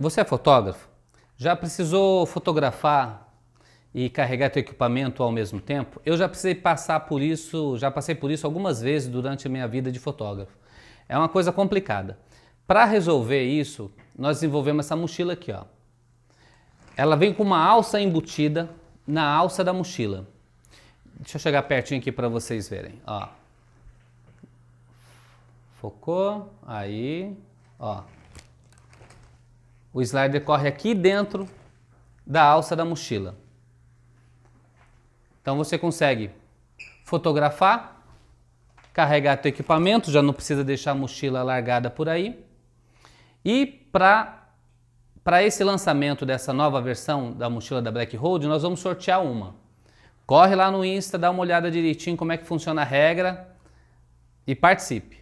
Você é fotógrafo? Já precisou fotografar e carregar teu equipamento ao mesmo tempo? Eu já precisei passar por isso, já passei por isso algumas vezes durante a minha vida de fotógrafo. É uma coisa complicada. Para resolver isso, nós desenvolvemos essa mochila aqui, ó. Ela vem com uma alça embutida na alça da mochila. Deixa eu chegar pertinho aqui para vocês verem, ó. Focou, aí, ó. O slider corre aqui dentro da alça da mochila. Então você consegue fotografar, carregar teu equipamento, já não precisa deixar a mochila largada por aí. E para esse lançamento dessa nova versão da mochila da Black Road, nós vamos sortear uma. Corre lá no Insta, dá uma olhada direitinho como é que funciona a regra e participe.